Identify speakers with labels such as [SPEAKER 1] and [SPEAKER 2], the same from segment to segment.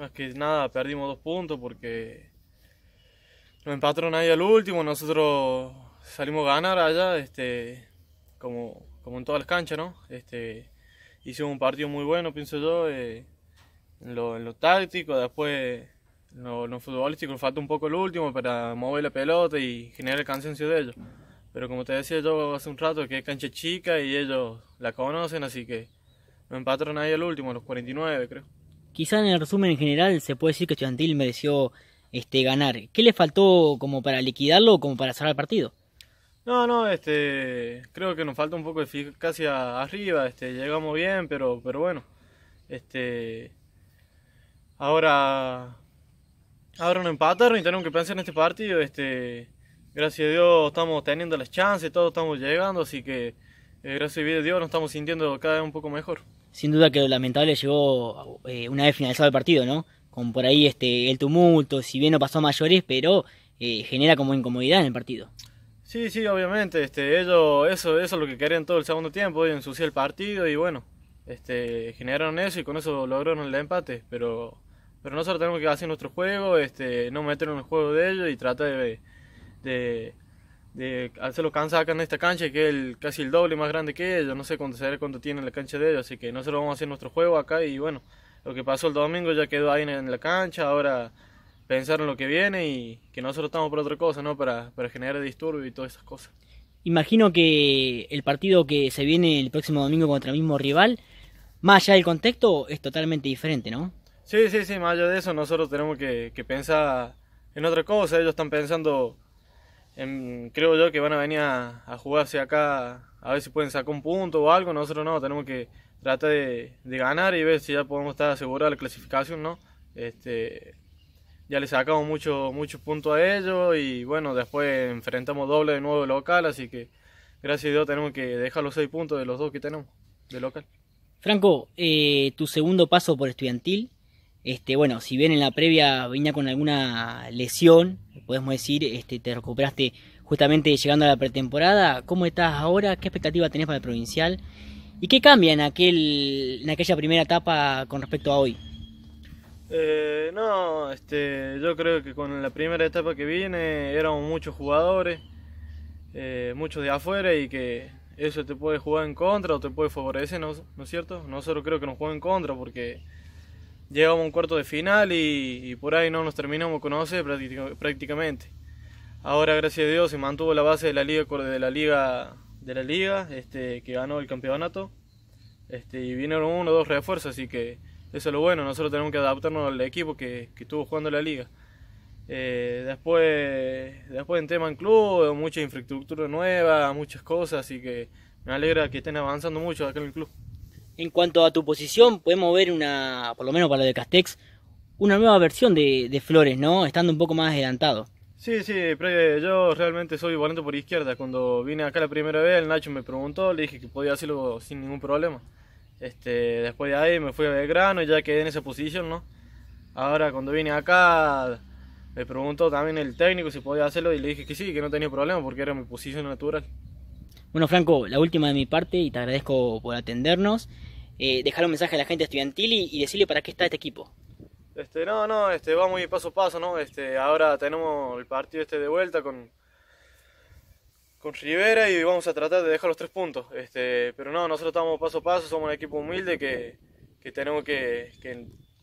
[SPEAKER 1] Más que nada, perdimos dos puntos porque nos empataron ahí al último. Nosotros salimos a ganar allá, este, como, como en todas las canchas, ¿no? Este, hicimos un partido muy bueno, pienso yo, eh, en, lo, en, lo, táctico, después los lo, falta un poco el último para mover la pelota y generar el cansancio de ellos. Pero como te decía yo hace un rato, que es cancha chica y ellos la conocen, así que nos empataron ahí al último, a los 49 creo.
[SPEAKER 2] Quizá en el resumen en general se puede decir que Estudiantil mereció este, ganar. ¿Qué le faltó como para liquidarlo o como para cerrar el partido?
[SPEAKER 1] No, no, este, creo que nos falta un poco de eficacia arriba, este, llegamos bien, pero, pero bueno, este, ahora, ahora nos empataron y tenemos que pensar en este partido, este, gracias a Dios estamos teniendo las chances, todos estamos llegando, así que eh, gracias a Dios nos estamos sintiendo cada vez un poco mejor.
[SPEAKER 2] Sin duda que lo lamentable llegó eh, una vez finalizado el partido, ¿no? Con por ahí este el tumulto, si bien no pasó a mayores, pero eh, genera como incomodidad en el partido.
[SPEAKER 1] Sí, sí, obviamente, este, ellos, eso, eso es lo que querían todo el segundo tiempo, ensuciar el partido y bueno, este, generaron eso y con eso lograron el empate, pero, pero nosotros tenemos que hacer nuestro juego, este, no meternos en el juego de ellos y tratar de de se lo cansa acá en esta cancha que es el, casi el doble más grande que ellos, no sé cuánto, cuánto tiene la cancha de ellos, así que nosotros vamos a hacer nuestro juego acá y bueno, lo que pasó el domingo ya quedó ahí en la cancha, ahora pensar en lo que viene y que nosotros estamos por otra cosa, ¿no? Para, para generar disturbio y todas esas cosas.
[SPEAKER 2] Imagino que el partido que se viene el próximo domingo contra el mismo rival, más allá del contexto, es totalmente diferente, ¿no?
[SPEAKER 1] Sí, sí, sí, más allá de eso, nosotros tenemos que pensar en otra cosa, ellos están pensando Em, creo yo que van a venir a, jugarse acá, a ver si pueden sacar un punto o algo. Nosotros no, tenemos que tratar de, ganar y ver si ya podemos estar asegurados de la clasificación, ¿no? Este, ya le sacamos muchos puntos a ellos y bueno, después enfrentamos doble de nuevo local, así que gracias a Dios tenemos que dejar los seis puntos de los dos que tenemos de local.
[SPEAKER 2] Franco, eh, tu segundo paso por estudiantil este, bueno, si bien en la previa venía con alguna lesión, podemos decir, este, te recuperaste justamente llegando a la pretemporada. ¿Cómo estás ahora? ¿Qué expectativa tenés para el provincial? ¿Y qué cambia en, aquel, en aquella primera etapa con respecto a hoy?
[SPEAKER 1] Eh, no, este, yo creo que con la primera etapa que viene éramos muchos jugadores, eh, muchos de afuera y que eso te puede jugar en contra o te puede favorecer, ¿no, es cierto? Nosotros creo que nos juega en contra porque llegamos a un cuarto de final y, por ahí no nos terminamos conoce prácticamente. Ahora, gracias a Dios, se mantuvo la base de la liga de la liga de la liga, este, que ganó el campeonato. Este, y vinieron uno o dos refuerzos, así que eso es lo bueno, nosotros tenemos que adaptarnos al equipo que, que estuvo jugando la liga. Eh, después, después en tema en club, mucha infraestructura nueva, muchas cosas, así que me alegra que estén avanzando mucho acá en el club. En cuanto a tu posición, podemos ver una, por lo menos para lo de
[SPEAKER 2] Castex, una nueva versión de, Flores, ¿no? Estando un poco más adelantado.
[SPEAKER 1] Sí, sí, yo realmente soy volante por izquierda. Cuando vine acá la primera vez, el Nacho me preguntó, le dije que podía hacerlo sin ningún problema. Este, después de ahí me fui a Belgrano y ya quedé en esa posición, ¿no? Ahora cuando vine acá me preguntó también el técnico si podía hacerlo y le dije que sí, que no tenía problema porque era mi posición natural.
[SPEAKER 2] Bueno, Franco, la última de mi parte y te agradezco por atendernos. Eh, dejar un mensaje a la gente estudiantil y, decirle para qué está este equipo.
[SPEAKER 1] Este, no, no, este, va muy paso a paso, ¿no? Este, ahora tenemos el partido este de vuelta con, con Rivera y vamos a tratar de dejar los tres puntos. Este, pero no, nosotros estamos paso a paso, somos un equipo humilde que, tenemos que,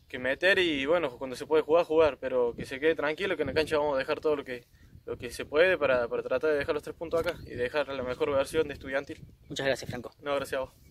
[SPEAKER 1] que, meter y bueno, cuando se puede jugar, jugar, pero que se quede tranquilo, que en la cancha vamos a dejar todo lo que, lo que se puede para, para tratar de dejar los tres puntos acá y dejar la mejor versión de estudiantil. Muchas gracias, Franco. No, gracias a vos.